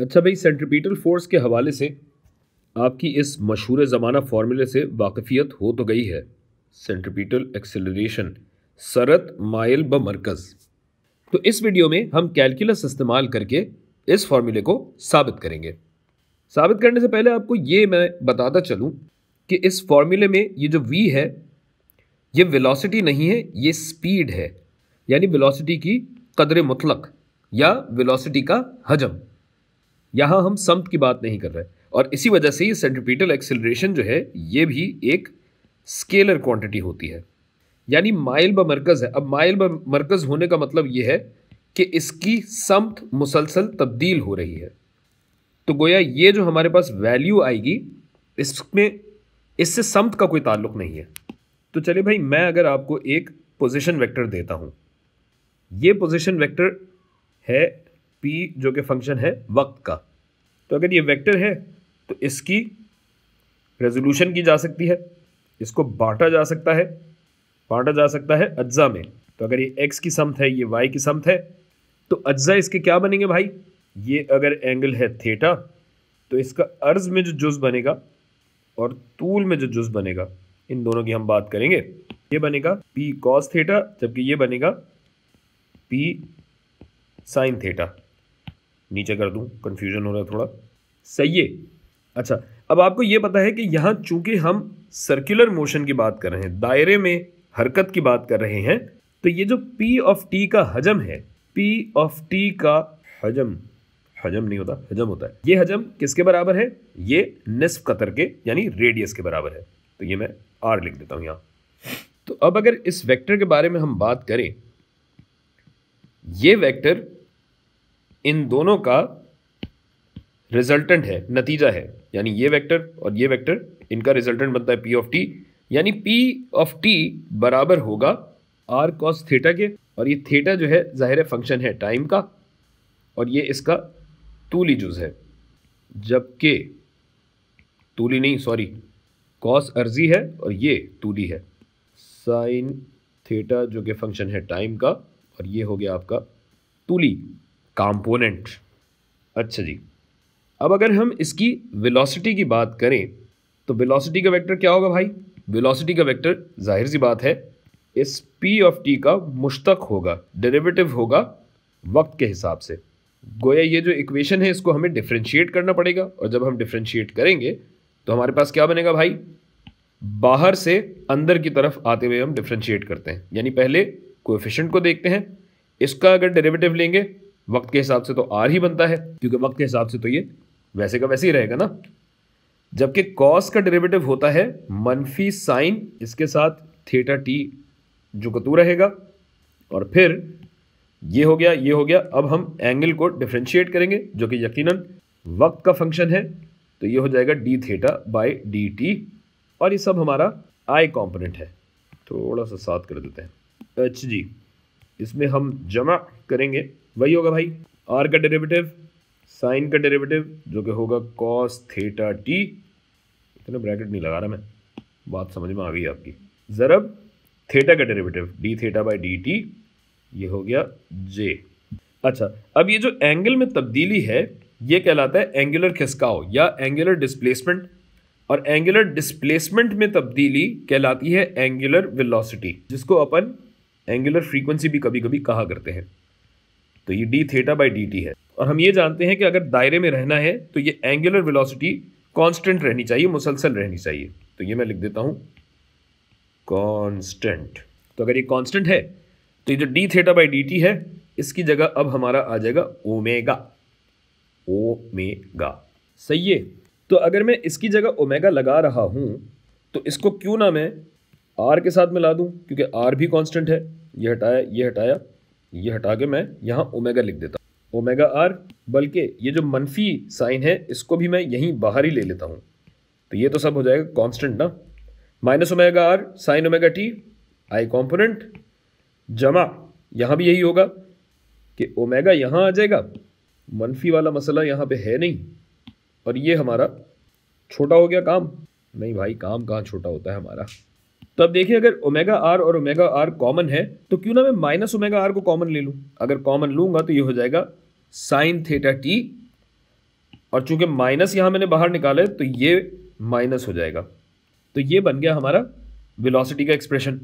अच्छा भाई centripetal force के हवाले से आपकी इस मशहूर ज़माना फार्मूले से वाकफियत हो तो गई है सेंट्रिपिटल एक्सेलरेशन सरत माइल ब मरकज़ तो इस वीडियो में हम कैलकुलस इस्तेमाल करके इस फार्मूले को साबित करेंगे साबित करने से पहले आपको ये मैं बताता चलूँ कि इस फार्मूले में ये जो वी है ये विलासिटी नहीं है ये स्पीड है यानी विलासिटी की कदर मतलक या विलासिटी का हजम यहाँ हम संप की बात नहीं कर रहे और इसी वजह से ये सेंट्रिपिटल एक्सेलरेशन जो है ये भी एक स्केलर क्वांटिटी होती है यानी माइल ब मरकज़ है अब माइल ब मरकज़ होने का मतलब ये है कि इसकी सम्त मुसलसल तब्दील हो रही है तो गोया ये जो हमारे पास वैल्यू आएगी इसमें इससे समत का कोई ताल्लुक नहीं है तो चलिए भाई मैं अगर आपको एक पोजिशन वैक्टर देता हूँ ये पोजिशन वेक्टर है पी जो कि फंक्शन है वक्त का तो अगर ये वेक्टर है तो इसकी रेजोल्यूशन की जा सकती है इसको बांटा जा सकता है बांटा जा सकता है अज्जा में तो अगर ये एक्स की समत है ये वाई की समत है तो अज्जा इसके क्या बनेंगे भाई ये अगर एंगल है थेटा तो इसका अर्ज में जो जुज बनेगा और तूल में जो जुज बनेगा इन दोनों की हम बात करेंगे ये बनेगा पी कॉस थेटा जबकि ये बनेगा पी साइन थेटा नीचे कर दूँ कन्फ्यूजन हो रहा है थोड़ा सही है अच्छा अब आपको ये पता है कि यहाँ चूंकि हम सर्कुलर मोशन की बात कर रहे हैं दायरे में हरकत की बात कर रहे हैं तो ये जो पी ऑफ टी का हजम है पी ऑफ टी का हजम हजम नहीं होता हजम होता है ये हजम किसके बराबर है ये निसफ कतर के यानी रेडियस के बराबर है तो ये मैं आर लिख देता हूँ यहाँ तो अब अगर इस वेक्टर के बारे में हम बात करें ये वेक्टर इन दोनों का रिजल्टेंट है नतीजा है यानी ये वेक्टर और ये वेक्टर इनका रिजल्टेंट बनता है पी ऑफ टी यानी पी ऑफ टी बराबर होगा आर कॉस थेटा के और ये थेटा जो है ज़ाहिर फंक्शन है टाइम का और ये इसका तूली जुज है जबकि तूली नहीं सॉरी कॉस अर्जी है और ये तूली है साइन थेटा जो कि फंक्शन है टाइम का और ये हो गया आपका तूली कॉम्पोनेंट अच्छा जी अब अगर हम इसकी वेलोसिटी की बात करें तो वेलोसिटी का वेक्टर क्या होगा भाई वेलोसिटी का वेक्टर जाहिर सी बात है इस पी ऑफ टी का मुश्तक होगा डेरिवेटिव होगा वक्त के हिसाब से गोया ये जो इक्वेशन है इसको हमें डिफ्रेंशिएट करना पड़ेगा और जब हम डिफ्रेंशिएट करेंगे तो हमारे पास क्या बनेगा भाई बाहर से अंदर की तरफ आते हुए हम डिफ्रेंशिएट करते हैं यानी पहले कोफिशेंट को देखते हैं इसका अगर डेरिवेटिव लेंगे वक्त के हिसाब से तो आर ही बनता है क्योंकि वक्त के हिसाब से तो ये वैसे का वैसे ही रहेगा ना जबकि कॉस का डेरिवेटिव होता है मनफी साइन इसके साथ थेटा टी जो कतू रहेगा और फिर ये हो गया ये हो गया अब हम एंगल को डिफ्रेंशिएट करेंगे जो कि यकीनन वक्त का फंक्शन है तो ये हो जाएगा d theta by d t और ये सब हमारा आई कॉम्पोनेंट है थोड़ा सा साथ कर देते हैं अच्छा जी इसमें हम जमा करेंगे वही होगा भाई आर का डेरिवेटिव साइन का डेरिवेटिव जो कि होगा कॉस थेटा टी इतना ब्रैकेट नहीं लगा रहा मैं बात समझ में आ गई आपकी ज़रब थेटा का derivative d theta by d t ये हो गया जे अच्छा अब ये जो एंगल में तब्दीली है ये कहलाता है एंगुलर खिसकाव या एंगुलर डिस्प्लेसमेंट और एंगुलर डिस्प्लेसमेंट में तब्दीली कहलाती है एंगुलर वेलोसिटी जिसको अपन एंगुलर फ्रीक्वेंसी भी कभी कभी कहा करते हैं तो ये d theta by d t है और हम ये जानते हैं कि अगर दायरे में रहना है तो ये एंगुलर वेलोसिटी कांस्टेंट रहनी चाहिए मुसलसल रहनी चाहिए तो ये मैं लिख देता हूँ कांस्टेंट तो अगर ये कांस्टेंट है तो ये जो d theta by d t है इसकी जगह अब हमारा आ जाएगा ओमेगा ओमेगा सही है तो अगर मैं इसकी जगह ओमेगा लगा रहा हूँ तो इसको क्यों ना मैं आर के साथ मिला दूँ क्योंकि आर भी कॉन्स्टेंट है ये हटाया ये हटाया ये हटा के मैं यहाँ ओमेगा लिख देता हूँ ओमेगा आर बल्कि ये जो मनफी साइन है इसको भी मैं यहीं बाहर ही ले लेता हूँ तो ये तो सब हो जाएगा कॉन्स्टेंट ना minus omega r sine omega t i component जमा यहाँ भी यही होगा कि ओमेगा यहाँ आ जाएगा मनफी वाला मसला यहाँ पे है नहीं और ये हमारा छोटा हो गया काम नहीं भाई काम कहाँ छोटा होता है हमारा तो अब देखिए अगर ओमेगा आर और ओमेगा आर कॉमन है तो क्यों ना मैं माइनस ओमेगा आर को कॉमन ले लूं अगर कॉमन लूंगा तो ये हो जाएगा साइन थेटा टी और चूंकि माइनस यहां मैंने बाहर निकाले तो ये माइनस हो जाएगा तो ये बन गया हमारा वेलोसिटी का एक्सप्रेशन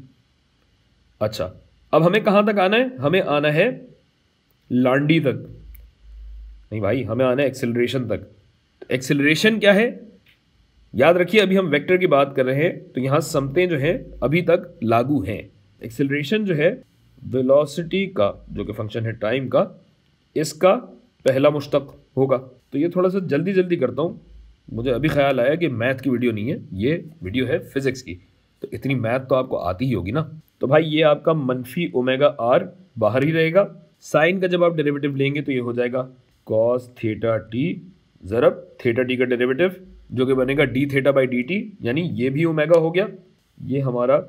अच्छा अब हमें कहां तक आना है हमें आना है लांडी तक नहीं भाई हमें आना है एक्सेलरेशन तक एक्सेलरेशन तो क्या है याद रखिए अभी हम वेक्टर की बात कर रहे हैं तो यहाँ समतें जो हैं अभी तक लागू हैं एक्सेलरेशन जो है वेलोसिटी का जो कि फंक्शन है टाइम का इसका पहला मुश्तक होगा तो ये थोड़ा सा जल्दी जल्दी करता हूँ मुझे अभी ख्याल आया कि मैथ की वीडियो नहीं है ये वीडियो है फिज़िक्स की तो इतनी मैथ तो आपको आती ही होगी ना तो भाई ये आपका मनफी ओमेगा आर बाहर ही रहेगा साइन का जब आप डेरिवेटिव लेंगे तो ये हो जाएगा कॉस थीटा टी ज़रब थीटा टी का डेरिवेटिव जो कि बनेगा d theta by d t यानी ये भी ओमेगा हो गया ये हमारा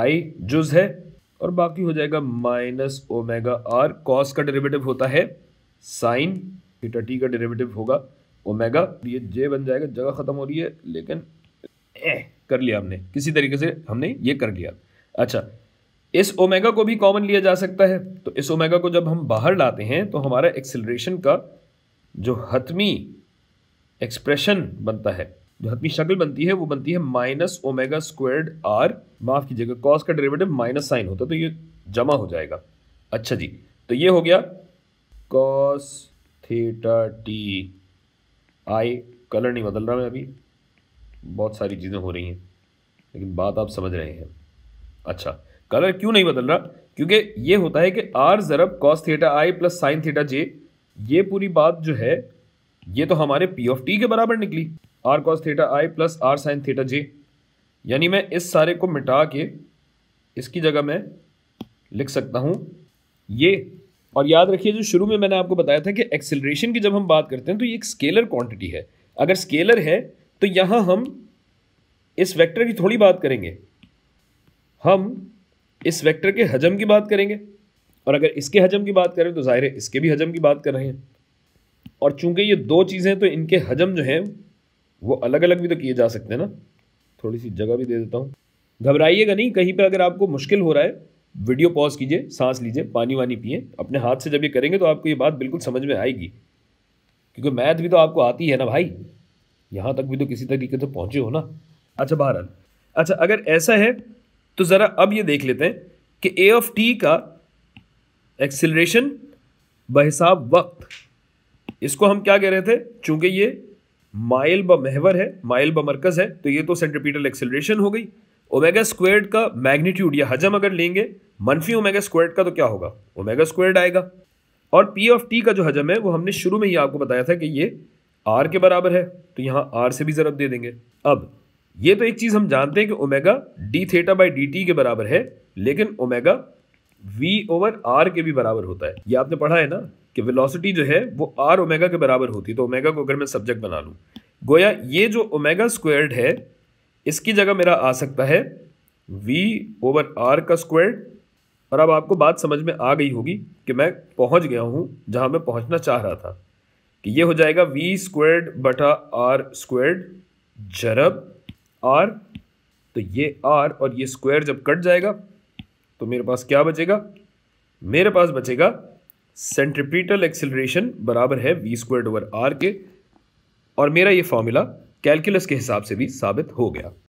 आई जुज है और बाकी हो जाएगा माइनस ओमेगा आर कॉस का डेरिवेटिव होता है साइन थीटा टी का डेरिवेटिव होगा ओमेगा ये जे बन जाएगा जगह ख़त्म हो रही है लेकिन ए eh, कर लिया हमने किसी तरीके से हमने ये कर लिया अच्छा इस ओमेगा को भी कॉमन लिया जा सकता है तो इस ओमेगा को जब हम बाहर लाते हैं तो हमारा एक्सेलरेशन का जो हतमी एक्सप्रेशन बनता है जो हतमी शक्ल बनती है वो बनती है माइनस ओमेगा स्क्वेड आर माफ कीजिएगा कॉस का डेरिवेटिव माइनस साइन होता है तो ये जमा हो जाएगा अच्छा जी तो ये हो गया cos theta t i colour नहीं बदल रहा मैं अभी बहुत सारी चीज़ें हो रही हैं लेकिन बात आप समझ रहे हैं अच्छा कलर क्यों नहीं बदल रहा क्योंकि ये होता है कि आर ज़रब cos theta i plus sine theta j ये पूरी बात जो है ये तो हमारे पी ऑफ टी के बराबर निकली r cos theta i plus r sine theta j यानी मैं इस सारे को मिटा के इसकी जगह मैं लिख सकता हूँ ये और याद रखिए जो शुरू में मैंने आपको बताया था कि एक्सेलरेशन की जब हम बात करते हैं तो ये एक स्केलर क्वांटिटी है अगर स्केलर है तो यहाँ हम इस वेक्टर की थोड़ी बात करेंगे हम इस वेक्टर के हजम की बात करेंगे और अगर इसके हजम की बात करें तो ज़ाहिर है इसके भी हजम की बात कर रहे हैं और चूंकि ये दो चीज़ें तो इनके हजम जो हैं वो अलग अलग भी तो किए जा सकते हैं ना थोड़ी सी जगह भी दे देता हूँ घबराइएगा नहीं कहीं पर अगर आपको मुश्किल हो रहा है वीडियो पॉज कीजिए सांस लीजिए पानी वानी पिए अपने हाथ से जब ये करेंगे तो आपको ये बात बिल्कुल समझ में आएगी क्योंकि मैथ भी तो आपको आती है ना भाई यहाँ तक भी तो किसी तरीके से तो पहुँचे हो ना अच्छा बहरहाल अच्छा अगर ऐसा है तो ज़रा अब ये देख लेते हैं कि ए ऑफ टी का एक्सिलरेशन बहिसाब वक्त इसको हम क्या कह रहे थे चूंकि ये माइल ब महवर है माइल ब मरकज़ है तो ये तो सेंट्रीपीटल एक्सेलरेशन हो गई ओमेगा स्क्वाड का मैग्नीट्यूड या हजम अगर लेंगे मनफी ओमेगा स्क्वाड का तो क्या होगा ओमेगा स्क्वाड आएगा और पी ऑफ टी का जो हजम है वो हमने शुरू में ही आपको बताया था कि ये आर के बराबर है तो यहाँ आर से भी ज़रब दे देंगे अब ये तो एक चीज़ हम जानते हैं कि omega d theta by d t के बराबर है लेकिन ओमेगा वी ओवर आर के भी बराबर होता है ये आपने पढ़ा है ना कि वेलोसिटी जो है वो आर ओमेगा के बराबर होती तो ओमेगा को अगर मैं सब्जेक्ट बना लूँ गोया ये जो ओमेगा स्क्वायर्ड है इसकी जगह मेरा आ सकता है वी ओवर आर का स्क्वायर्ड और अब आपको बात समझ में आ गई होगी कि मैं पहुंच गया हूं जहां मैं पहुंचना चाह रहा था कि ये हो जाएगा वी स्क्वेड बटा आर स्क्वेड जरब आर तो ये आर और ये स्क्वायर जब कट जाएगा तो मेरे पास क्या बचेगा मेरे पास बचेगा सेंट्रिपिटल एक्सिलेशन बराबर है वी स्क्वेड ओवर आर के और मेरा ये फॉर्मूला कैलकुलस के हिसाब से भी साबित हो गया